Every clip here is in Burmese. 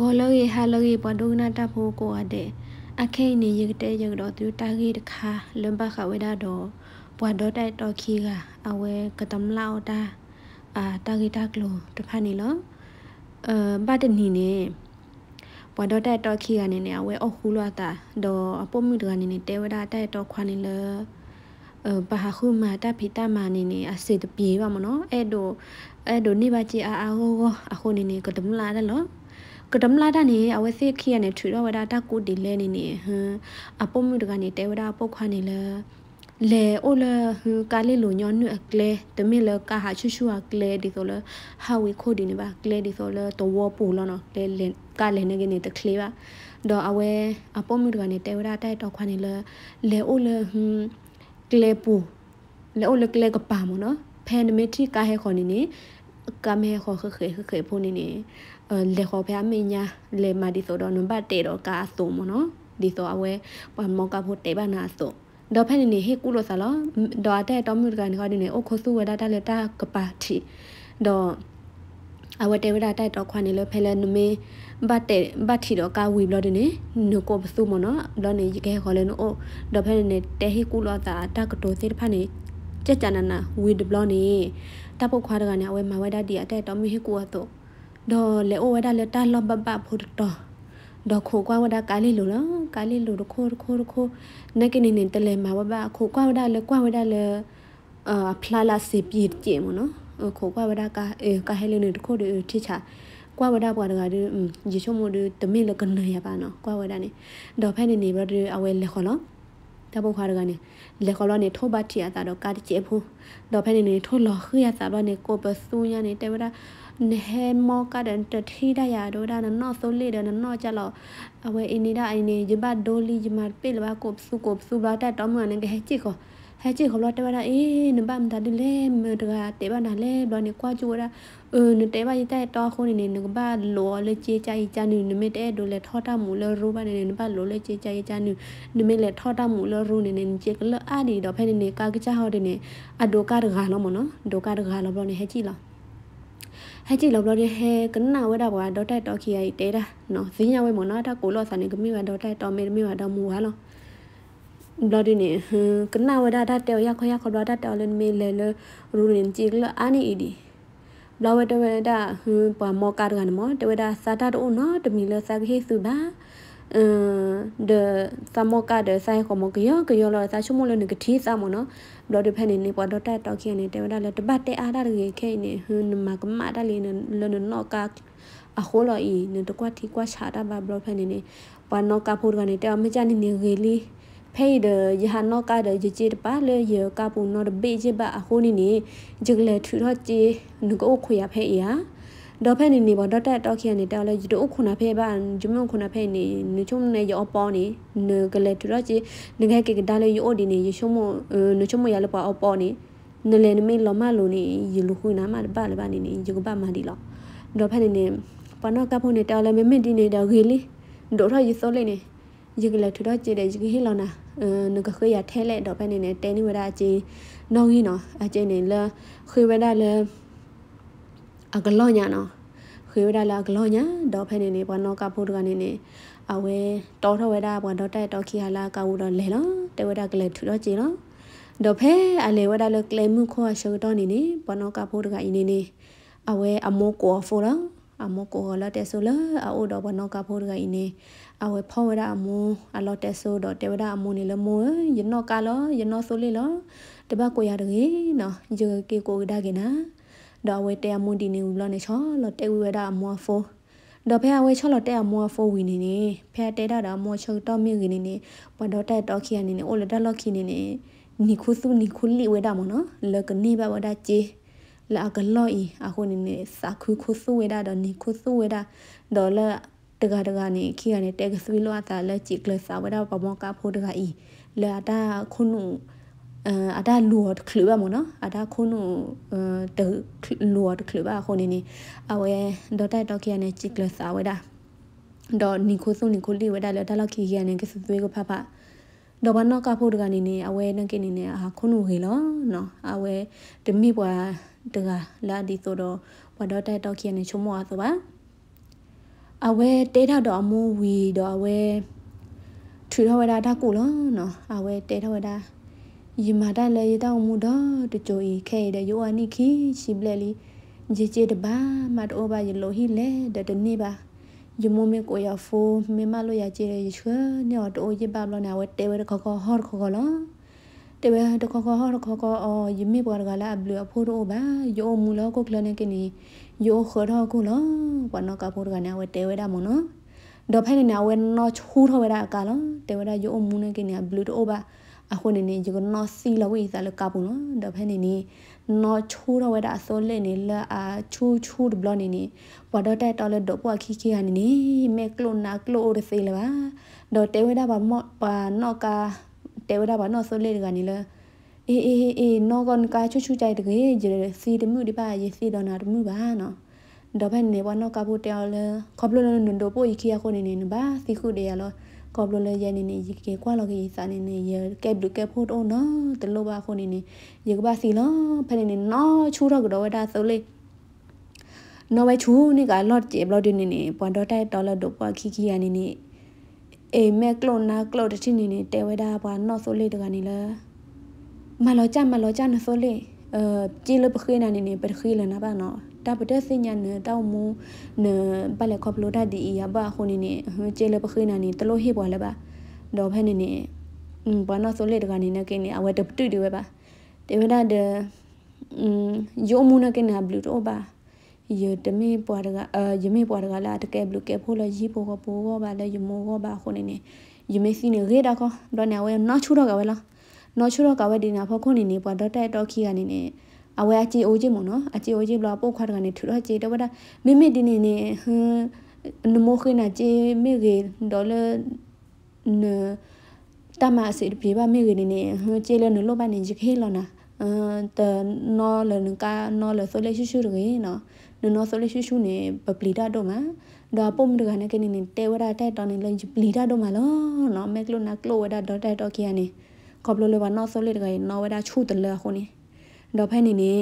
ဂေါ်လုံးရေဟာလုံးရေပွန်ဒုနာတပ်ဖို့ကိုအတဲ့အခိနေရတဲ့ရတော့သူတာကြီးတခါလွန်ပါခဝေဒါတော့ပွန်တော့တိုက်တော်ခီကအဝဲကတမလောက်တာအာတာဂီတာကလိုတဖက်နေလောအဲဘတ်တနီနေပွန်တော့တိုက်တော်ခီကနေနေအဝဲအခုလွာတာတော့အပေါ်မှုတကနေနေတဲဝဒါတိုက်တော်ခွာနေလောအဘာခုမာတဖိတမနေနေအစစ်တပြေပါမနော်အဲ့တို့အဲ့တို့နေပါကြည်အာအာဟောအခုနေနေကတမလာတယ်လောကဒမ်လာဒနေအဝသိခိယနေထူရဝဒတာကုဒီလဲနေနေဟအပုံမှုတကနေတဲဝဒပုတ်ခွနေလဲလေအိုလာဟူကာလေလိုညွန်နုအကလေတမီလကာဟာချူချူအကလေဒီဆိုလဟာဝီခိုဒီနေပါကလေဒီဆိုလတဝပူလနော်လေလင်ကာလေနေကနေတကလေပါဒေါ်အဝဲအပေါ်မြူတကနေတေဝရာတိုက်တော့ခွနေလလေအိုလာဟူကလေပူလေအိုလာကလေကပါမနော်ဖန်မီတီကာဟေခေါ်နေနေကမဲခေါ်ခခေခခေဖုန်နေနေလေခေါ်ဖဲမညာလေမာဒီဆိုတော့နံပါတ်တေတော့ကာဆုံမနော်ဒီဆိုအဝဲပန်မောကဖို့တေပါနာဆိုတော့ဖဲနေနေဟေကုလို့ဆာလောတော့အတဲတော်မြူကန်ခေါ်နေနေအိုခိုဆူဝဒတာလေတာကပါတီတော့အဝတဲဝဒတိုက်တော့ခွန်နေလို့ဖဲလဲနမေဘတ်တဲ့ဘတ်ထီတော့ကဝီဘလို့နေနကိုပစုမနော်လောနေရခဲခေါ်လဲနော်တော့ဖဲနေတဲဟေကုလို့တာတကတိုသေးဖဲနေကြက်ကြနနာဝီဒဘလို့နေတပ်ပုတ်ခွားတကနေအဝဲမဝဲဒတီအတဲတော်မြူဟေကုအတော့ดอเลโอวดาเลตาลอบบบบพุดตอดอโคกว่าวดากาลิลุลอกาลิลุโคโคโคนักนินเตเลมาวบาโคกว่าวดาเลกว่าวดาเลเอ่อพลาลาสิปีเจมเนาะโคกว่าวดากาเอกาเฮเลนโคดทิชากว่าวดาบวดากาดยิชมูดตมิลกันเนยบาเนาะกว่าวดานี่ดอแพนินีบรเอาเวเลขอลอတပုတ်ခါရကနေလေကောလနေထိုးပါတီအတာတော့ကာတီချေဖူးတော့ဖဲနေနေထိုးလော်ခရသာတော့နေကိုပဆူညာနေတေဝရာနဟဲမောကဒန်တထိဒယာဒိုဒါနော်ဆိုလေဒန်နော်ကြလောအဝဲအင်းနီဒါအင်းနီဂျဘဒိုလီဂျမပိလဘကုပ်စုကုပ်စုဘာတတော်မနငဟဲချီခောဟဲချီခောလောတဝဒါအေးနဘမ်ဒါဒလေမဒရာတေဘနာလေဘလနီကွာချူဒါအင်းတေဘယတဲတော်ခုန်နေနဘလောလေချေချာချာနီနမေတဲဒိုလေထောတာမူလရူဘနေနဘလောလေချေချာချာနီနမေလေထောတာမူလရူနေနေချေကလအာဒီတော့ဖဲနေကာကချာဟောဒီနေအဒိုကာရဂါလောမနော်ဒိုကာရဂါလောဘလနီဟဲချီလောဟဲ့ကြည့်လောက်တော့ဟဲကနဝဲတာဘွာဒေါ်တက်တော့ခီရိုက်တဲတာနော်ဇင်းရဝဲမနော်တာကိုလော့ဆန်နေကမိဝဒေါ်တက်တော့မေမိဝတော့မူဟာလောဘလဒိနေဟကနဝဒတာတဲရခရခဘလဒတာလင်မေလေလရူလင်ချီကလအာနီအီဒီဘလဝတဝဒဟပမောကာရကနမောတဝဒစာတာတော့နော်တမီလစာခေစုပါ de samoka de sai khomo kyo kyo lo sa chumo lo ne gthi sa mo no lo de phane ni po dot ta khi ne te da le de bat te a da ge khe ne hun ma ka ma da le ne lo ne no ka a kho lo i ne de kwa thi kwa cha da ba bro phane ne pa no ka phur ga ne te ma cha ni ne ge li ဖေးဒယဟနောကဒယချစ်ပါလေယကပုနောဘေချပါအခုနိနေဂျဂလေထူတော့ချေငကိုခွေရဖေးရတော့ဖက်နေနေပေါ့တော့တက်တော့ခရနေတော့လဲဒီတို့ခုနဖက်ပါဂျမုံခုနဖက်နေနချုံနေရောပေါ်နေငကလေတူတော့ကြီးငငယ်ကေကဒါလေယိုဒီနေရရှုံမနချုံမရလပေါ်အပေါ်နေနလေနမေလောမလိုနေယလူခုနာမပါလပါနေနေယုကပါမဒီလောတော့ဖက်နေနေပနောကဖုန်နေတော့လဲမမဒီနေတော့ဂေလီတို့တော့ရစောလေးနေယကလေထူတော့ကြည့်တယ်ယကဟိလောနာနကခွေရထဲလဲတော့ဖက်နေနေတဲနေဝဒအချင်းနောင်းရင်တော့အချင်းနေလဲခွေဝဒလဲအကလောညာနော်ခွေဝဒလာကလောညာဒေါ်ဖဲနေနေဘွားနောကဖို့တကနေနေအဝဲတော်ထဝဲတာဘွားဒေါ်တိုက်တော်ခီဟာလာကဝူတော့လဲနော်တဲဝဒကလဲထူတော့ကြည်နော်ဒေါ်ဖဲအလေဝဒလကလဲမှုခေါ်ရှုတော့နေနေဘွားနောကဖို့တကအင်းနေနေအဝဲအမောကောဖို့တော့အမောကိုလာတဲဆိုလာအိုတော့ဘနောကဖို့ကင်းနေအဝဖောဝရအမောအလောတဲဆိုတော့တဲဝရအမောနေလမောယနောကလောယနောဆိုလေလော တပတ်ကိုရတကေနော်ဂျေကေကိုဒါကေနာဒေါ်ဝဲတဲမွန်ဒီနေဦးလောနေချောလောတဲဝဲတာမောဖိုဒေါ်ဖဲဝဲချောလောတဲမောဖိုဝီနေနေဖဲတဲတာတာမောချောတော့မြင့်နေနေဘဒေါ်တဲတော့ခီနေနေအိုလဒါလောခီနေနေနီခုစုနီခုလီဝဲတာမနော်လကနေဘဝဒါချေလာကလောဤအခုနေနေစာခုခုစုဝဲတာတော့နီခုစုဝဲတာဒေါ်လာတကတကနေခီကနေတဲကစွီလောတာလက်ချီကလစာဝဲတာပမောကဖိုးတကဤလာတာခုနုအဒါလူော်တခလူပါမနော်အဒါခုနုတလူော်တခလူပါခုနေနေအဝဲဒေါ်တိုက်တော့ကရနေချစ်ကလစာဝဲတာဒေါ်နီခိုစုနီခိုလီဝဲတာလောဒါလောက်ခီရနေကစသွေးကိုဖဖတော့ဘာနောက်ကဖို့တကနေနေအဝဲနကိနေနေအာခုနုဟေလောနော်အဝဲတမိပွာတကလာဒီဆိုတော့ဘာတော့တိုက်တော့ကရနေချုံမောဆိုပါအဝဲတဲထောက်တော့အမိုးဝီတော့အဝဲထူထောက်ဝဲတာဒါကိုလောနော်အဝဲတဲထောက်ဝဲတာယမတာလေရတောင်းမှုတော့တချို့ဤခဲတဲ့ယောအနိခိရှိပလက်လီဂျေဂျေတပါမတောဘာယလိုဟီလေတတနေပါယမမေကိုရဖိုးမေမလိုရကြရရွှေညောတိုးရပါဘလနာဝတဲဝဲခခဟော်ခခလတဲဝဲတခခဟော်ခခအော်ယမေပေါ်ကလာဘလူအဖိုးတော့ဘာယောမူလကိုကလနေကနီယောခေါ်တော့ကုလဝနကဖိုးကနာဝတဲဝဲဒါမနော်တော့ဖိုင်နေနာဝဲနော်ချူးထော်ဝဲဒါကလတဲဝဲဒါယောမူနေကနီဘလူတော့ဘာအခုနေနေ you gonna see လဝေးစားလကဘူးနော်ဒါဖဲနေနေ no ချိုးတော့ဝဲတာအစိုးလက်နေလာအချိုးချိုးဒဘလနေနေဘာတော့တဲ့တော်လက်တော့ပွားခိခိဟာနေနေမဲကလိုနာကလိုရစေလပါတော့တဲဝဲတာဘာမော့ပါနော့ကာတဲဝဲတာဘာနော့စိုးလက်ကနေလာအေးအေးအေးနော့ကွန်ကာချူချူကြိုက်တကယ်ဂျေစီတမှုဒီပါရေစီတော်နာတမှုပါနော်တော့ဖဲနေဘာနော့ကာဘူးတဲော်လဲခေါပလိုလနွန်တို့ပို့ခိခိဟာခိုနေနေနဘာစီခုတေရလောကော်ဘလိုလေယနေနေရေကေကွာလောကေစာနေနေရေကဲဘလူကဲဖို့တော့နော်တလို့ပါခုနေနေရေကပါစီလောဖနေနေနော်ချူတော့ကတော့ဝဒါဆိုလေနော်ဝဲချူနေကလော့ကျေဘလော့ဒီနေနေပွန်တော့တိုက်ဒေါ်လာတော့ပွားခီခီရနေနေအေမဲကလုန်နာကလုတ်တတိနေနေတဲဝဲဒါပွားနော်ဆိုလေတကနေလားမလောကြမလောကြနော်ဆိုလေအဲကြည်လပခေးနာနေနေပခေးလနာပါနော်တာပဒစညာနတောက်မူနပလက်ခပလိုဒဒီယဘာခုန်နေကျေလပခိနာနေတလို့ဟေပေါ်လပါတော့ဖဲနေနေဘာနာဆိုလေတကနေနကနေအဝဲတပတူတွေပါတေဝဒဒယိုမူနကနေဘလူတော့ပါယတမေပွားတကအယမေပွားတကလာတကယ်ဘလူကဲဖို့လရီပိုကပိုကပါလေယမောကပါခုန်နေယမေစီနေရေတာကောတော့နေဝဲနော်ချူတော့ကဝဲလားနော်ချူတော့ကဝဲဒီနာဖို့ခုန်နေပွားတော့တိုက်တော့ခီကနေနေအဝဲအချီအိုးချင်းမနော်အချီအိုးချင်းဘလာပို့ခွာတကနေထူတော့ချီတော့ဗတာမိမိဒီနေနေဟင်းနမိုခိနာချီမိကေဒေါ်လာနတမအစီပြေပါမိကေနေနေဟင်းချီလဲနလို့ပါနေချီခဲလောနာအမ်တနော်လနကနော်လဆိုလဲရှူရှူရေနော်နော်ဆိုလဲရှူရှူနေပပလီတာတော့မှာဒါပုံမတကနေကနေနေတဲဝရတက်တော်နေလဲပလီတာတော့မှာလောနော်မက်ကလိုနာကလိုဝဒဒေါ်တက်တော့ကိယနေကော်ဘလိုလဘနော်ဆိုလဲတကနော်ဝဒချူတလဲခုနေတော့ဖဲနေနေ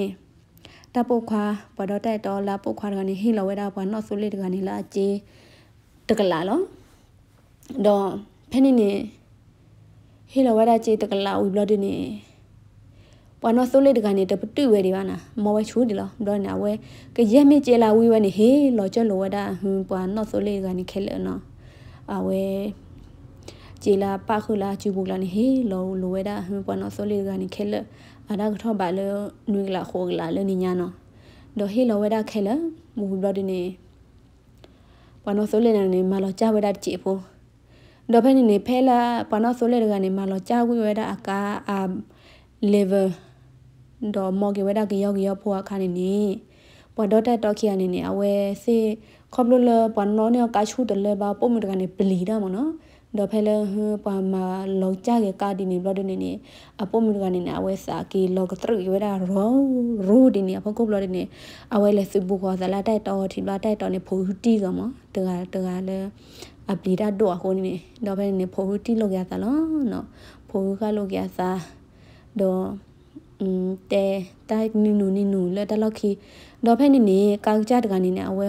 တာပုတ်ခွာပတော့တိုက်တော့လာပုတ်ခွာတကနေဟိလဝဲတာပွားနော်ဆိုလေတကနေလာအကျေတကလာလောတော့ဖဲနေနေဟိလဝဲတာကျေတကလာဝီဘလော့ဒီနေပွားနော်ဆိုလေတကနေတပတူဝဲဒီပါနာမောဝဲချူဒီလောဘလော့နာဝဲကရက်မြကျေလာဝီဝဲနေဟေလော်ချက်လောဝဲတာဟွပွားနော်ဆိုလေတကနေခဲလဲနော်အဝဲကျေလာပခုလာချူဘူးလာနေဟေလောလိုဝဲတာဟွပွားနော်ဆိုလေတကနေခဲလဲအဒါကထောပါလေနွေကလာခိုကလာလေနိညာနောဒိုဟီလဝဒါခဲလမူဘလဒနေပနောဆိုလေနေမလောချဝဒါချီဖိုဒိုဖဲနေဖဲလာပနောဆိုလေကနေမလောချဝဒါအကာအလေဗာဒိုမောကေဝဒါကယောကယောဖိုအခါနေနေပဒေါ်တက်တော့ခိယနေနေအဝဲစေခေါပလိုလပနောနေကာချူတလေဘာပုံမတကနေပလီတာမနော်ดอเพลเฮปามาลอกจากกาดินี่บลอดนี่นี่อปอมิกานี่นะอเวสากีลอกตรึอยู่ได้รอรูดินี่อพอกบลอดนี่อเวเลสุบุขอซะละไตตอทีบลาไตตอนี่โพหุติกะมอตะกะตะกะละအပလီတာတော့ဟိုနေတော့ပဲနေဖိုဟူတီလောက်ရတာလောနော်ဖိုဟူကလောက်ရစာတော့อืมแต่ตายนินูนินูแล้วตะลอกคีดอเพนินี่กางจาตะกานี่เนี่ยเอาไว้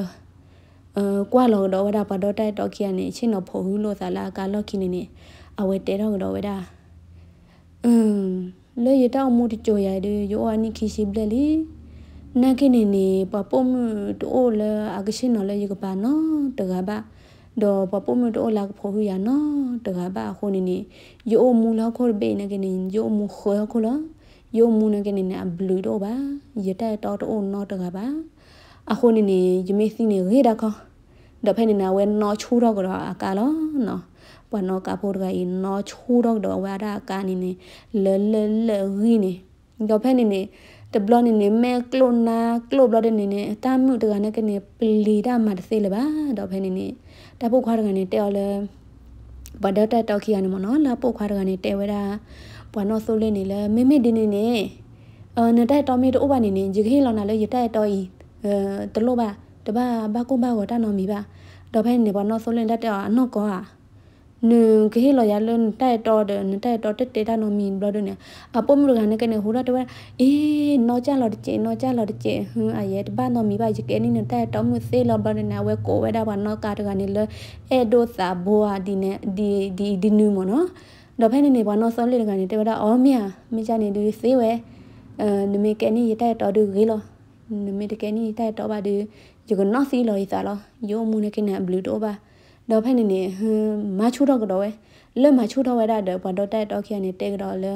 အကွာလောတော့ဝဒပါတော့တိုက်တော့ခိရနေချင်းတော့ဖို့ဘူးလို့သာလာကာလော့ခိနေနေအဝဲတဲတော့တော့ဝဒအင်းလေရတောက်မှုတကြိုရတဲ့ယောအနိခိရှိပလက်လီနာခိနေနေပပုံမှုတိုးလာအကရှင်တော့လေရကပါနော်တကပါတော့ပပုံမှုတိုးလာဖို့ဟူရနော်တကပါခုနေနေယောမူလောက်ခေါ်ဘေးနေကနေယောမူခေါ်ခေါ်လားယောမူနေကနေနေဘလူးတော့ပါရတဲ့တော့တော့နော်တကပါအခုနေနေယမေစီနေရေဒါကောဒဖဲနေနာဝဲနော်ချူတော့ကတော့အကလောနော်ပနော်ကဖို့ကဤနော်ချူတော့တော့ဝါဒါကနေနေလဲလဲလဲရီနေဒဖဲနေနေတဘလနေနေမဲကလိုနာကလိုဘလတဲ့နေနေအတမှုတကနဲ့ကနေပလီတာမှာတစေလပါတော့ဖဲနေနေတပုတ်ခွားတကနေတဲော်လဲဘဒတ်တောက်ခီရနေမနော်လာပုတ်ခွားတကနေတဲဝဲတာဘွာနော်ဆိုးလေးနေလဲမေမေဒီနေနေအနတဲ့တော်မီတို့ဥပနေနေဂျီခိလောနာလဲရတဲ့တော်ဤအဲတလို့ပါတပါဘာကုဘာကိုတနော်မီပါတော့ဖဲနေပေါ်နော်ဆိုလင်တက်တော့အနောက်ကောဟာနုခေလော်ရလွန်တဲ့တော်တဲ့တဲ့တော်တက်တဲ့တာနော်မီဘလော့ဒ်နဲ့အပေါ်မူကနေကနေဟိုတော့တော့အေးနော်ကြလော်တကျင်းနော်ကြလော်တကျင်းဟင်းအရဲတပါနော်မီပါရကဲနေတဲ့တဲ့တော်မှုစေလော်ဘလော့ဒ်နဲ့ဝဲကိုဝဲတာပါနော်ကာတကနေလဲအဲဒိုစာဘိုဟာဒီနဲ့ဒီဒီဒီနူးမနော်တော့ဖဲနေနေပါနော်ဆောလေးကနေတေဝတာအော်မြမကြနေသူစေဝဲအဲနမေကဲနေရတဲ့တော်သူခေလော်နမေတကယ်နီတဲ့တော့ပါဒီယကနော်စီလော်ရီသာလောယောမူနေကိနေဘလူးတော့ပါတော့ဖက်နေနေမချိုးတော့ကတော့ဝဲလက်မချိုးတော့ဝဲတာတော့ဘတော့တဲ့တော့ခဲနေတဲ့ကတော့လဲ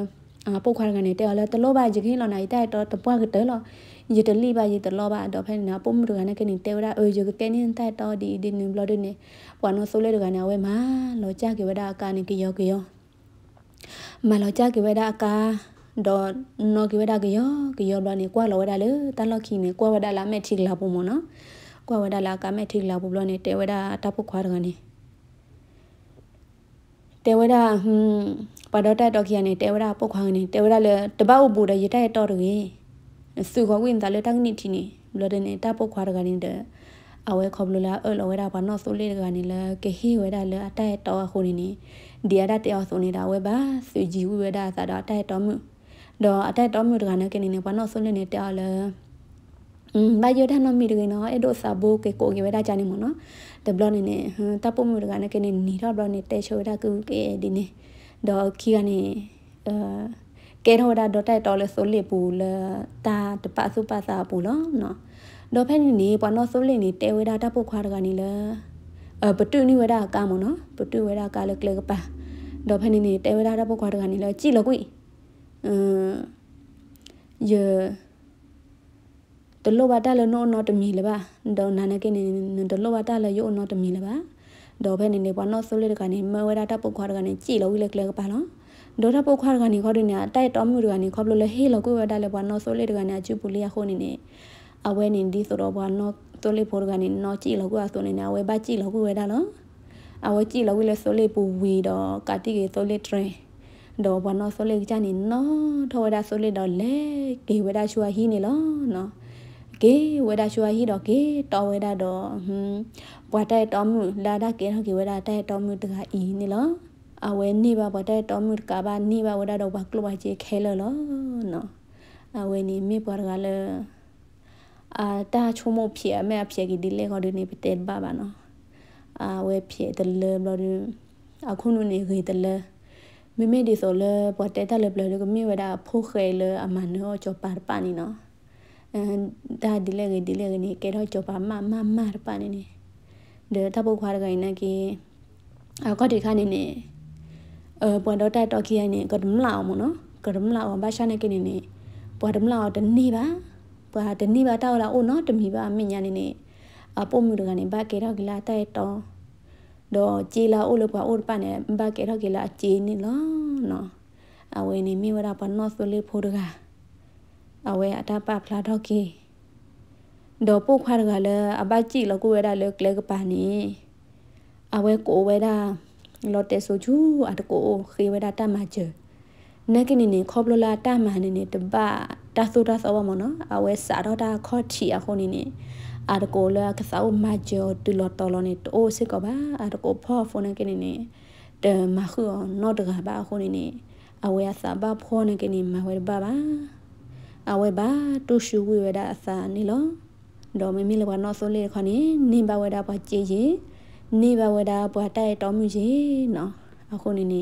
အပုတ်ခွာကနေတဲ့လောတလောပါယခင်လောနိုင်တဲ့တော့တပွားကတဲ့လောယတလိပါယတလောပါတော့ဖက်နေပုံမတူကနေကနေတဲ့ဝဲအေယကကနေတဲ့တော့ဒီဒီနေဘလော့ဒနေပွာနောဆိုးလေတကနေဝဲမာလောကြကေဝဲတာကနေကယောကယောမလောကြကေဝဲတာအကားဒေါ်နော်ကိဝဒါကယောကယောဘလနေကွာလဝဒါလေတလခိနေကွာဝဒါလာမဲ့ထိလာပုံမနော်ကွာဝဒါလာကမဲ့ထိလာပုံဘလနေတေဝဒါတဖုခွာရကနေတေဝဒါဟွန်းပဒတာတော့ခိနေတေဝဒါပုတ်ခွာနေတေဝဒါလေတပတ်ဥပူတဲ့ရတဲ့တော့တွေစုခေါ်ဝင်တယ်တန်းနေတီနေဘလဒနေတပုတ်ခွာရကနေတဲ့အဝဲခေါ်လို့လားအဲ့လိုဝဲတာဘာနော်ဆိုလေးတကနေလဲကဟေးဝဲတာလဲအတိုက်တော်ခုနေနေဒီရတာတယောက်ဆိုနေတာဝဲပါစူဂျီဝဲတာသာတော့အတိုက်တော်မှုတော့အတက်တော်မျိုးတကနေကနေနေပေါ့နော်ဆွနေနေတက်လဲอืมบายอดานอมีดกินเนาะเอดอซาโบเกโกเกเวดาจานี่หมอเนาะเดบลอนี่เนี่ยตับปุ๊มูดกานะเกนี่นี่รอบลอนี่เตโชดากูเกดินี่ดอคีกานี่เอ่อเกโรดาดอไตตอเลโซลิปูละตาตะปะสุปะสาปูเนาะเนาะดอแพนี่นี่ปอนอโซลินี่เตเวดาตับปุ๊ควาดกานี่ละเอ่อปตุนี่เวดากาหมอเนาะปตุเวดากาละเกลกปะดอแพนี่นี่เตเวดาตับปุ๊ควาดกานี่ละจิละกุยယေတလောဝတာလနောနောတမီလပါဒေါ်နာနကနေတလောဝတာလယောနောတမီလပါဒေါ်ဘဲနေနေပွားနောဆိုလေတကနေမဝဲတာတပုတ်ခွာတကနေကြည်လောဝိလကလကပါလောဒေါ်တာပုတ်ခွာတကနေခေါ်တယ်နေတိုက်တော်မှုတကနေခေါ်လို့လေဟေးလောကိုဝဲတာလေပွားနောဆိုလေတကနေအချူပူလေးရခိုးနေနေအဝဲနေဒီဆိုတော့ပွားနောဆိုလေဖို့တကနေနောကြည်လောကိုအဆိုနေနေအဝဲပါကြည်လောကိုဝဲတာလောအဝဲကြည်လောဝိလဆိုလေပူဝီတော့ကာတိကေဆိုလေ train တော့ဘနောဆိုလေကြနေနော်ထဝဒဆိုလေတော့လေကေဝဒရှူဟီနေလောနော်ကေဝဒရှူဟီတော့ကေတော်ဝဒတော့ဟွန်းဘွားတဲ့တော်မူလာဒကေဟောကေဝဒတဲ့တော်မူတကအီနေလောအဝဲနေပါဘွားတဲ့တော်မူကဘာနေပါဝဒတော့ဘကလဝချေခဲလောနော်အဝဲနေမေဘွားကလည်းအာတာချုံမဖြစ်အမေအဖြစ်ကဒီလေခေါ်ဒီနေပတဲ့ပါပါနော်အာဝဲဖြစ်တယ်လောလို့အခုနုနေခေတယ်လောမိမိဒီဆိုလေပေါ်တဲတလေဘလကမိဝဒါဖိုခဲလေအမနောချောပါပါနီနော်အဲဒါဒီလေဒီလေနေကဲတော့ချောပါမမမာပါနေနေဒေတပုတ်ခွာရကိုင်းနေကေအကောဒီခနေနေအပွန်တော့တိုက်တော့ခိုင်းနေကဒမလောက်မနော်ကဒမလောက်ဘာရှာနေကနေနေပွာဒမလောက်တနေ့ပါပွာတနေ့ပါတောက်လာအိုးနော်တမီပါမိညာနေနေအပို့မှုတကနေဘာကေတော့ကလာတိုက်တော့တော့ကြေလာအိုလို့ပါအိုပနဲ့ဘာကဲထောက်ကေလာကြေနေလောနော်အဝဲနေမိဝရပနောဆိုလေဖိုးတကအဝဲအတပဖလာထောက်ကေတော့ပို့ခွာကလည်းအဘကြည့်လကိုဝဲတာလေကလေကပါနေအဝဲကိုဝဲတာလော်တဲဆိုချူအတကို ခေဝဲတာတမချေနက်ကင်းနေခေါပလလာတမန်နေတပတာဆိုတာဆောပါမနော်အဝဲစာတော့တာခေါ်ချီအခုနေနေอาร์โกเลกสาวมาเจอตุลอตอลนี่โอซิกบ้าอาร์โกพ่อฟอนกันนี่เดมาคือนอดกบ้าคนนี่အဝဲအစားဘာဖောနေကနေမဝဲဘာဘာအဝဲဘာတူရှူဝဲဒါအစားနေလောတော့မမီလဘနော်ဆိုလေခနိနေဘဝဲဒါဘွားကြည်ရင်နေဘဝဲဒါဘွားတိုက်တော်မူရင်နော်အခုနေနေ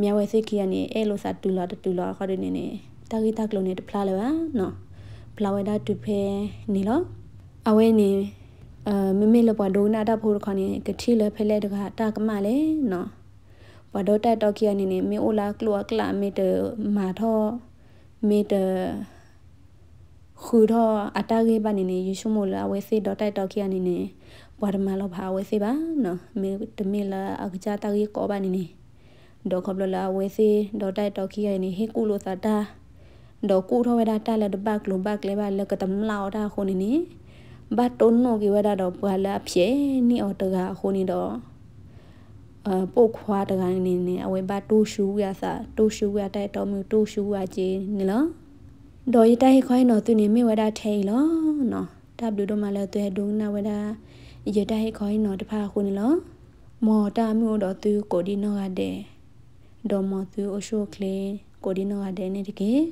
မြဝဲစိတ်ကြီးကနေအဲ့လိုစားတူလာတူလာခေါ်နေနေတာဂီတာကလုံးနေတဖလာလေပါနော်ဖလာဝဲဒါတူဖဲနေလောအဝဲနေအမမေလပွားဒိုနာတာဖိုခနေကတိလဖဲလဲတကတာကမလဲနော်ဘဒိုတက်တော့ကီအနေနဲ့မေအိုလာကလောကလာမေတမာထောမေတခူထောအတားရေးပါနေနေယေရှုမို့လာဝဲစေတော့တိုက်တော့ကီအနေနဲ့ဘာမလောဘာဝဲစေပါနော်မေတမေလာအကြတာရေးကောပါနေနေဒေါ်ခဘလလာဝဲစေဒေါ်တိုက်တော့ကီအနေဟေကူလိုသာတာဒေါ်ကူထောဝဲတာတက်လက်ဘက်လိုဘက်လေဘက်လက်ကတမလာတာခုန်နေနေဘတ်တုံနိုကေဝဒါတော့ပွာလာဖြဲနိအော်တကခုန်တော့အပုတ်ခွာတကိုင်းနေနေအဝဲဘတ်တူရှူရစာတူရှူရတိုက်တော်မြူတူရှူရကြီးနေလားဒေါ်ရတိုက်ခွိုင်းတော့သူနေမိဝဒါထဲလောနော် W တော့မလဲသူဒုံနာဝဒါရတိုက်ခွိုင်းတော့တဖာခုန်လောမော်တာမျိုးတော့သူကိုဒီနောကတဲ့ဒေါ်မော်သူအရှိုကလေကိုဒီနောကတဲ့နေတကယ်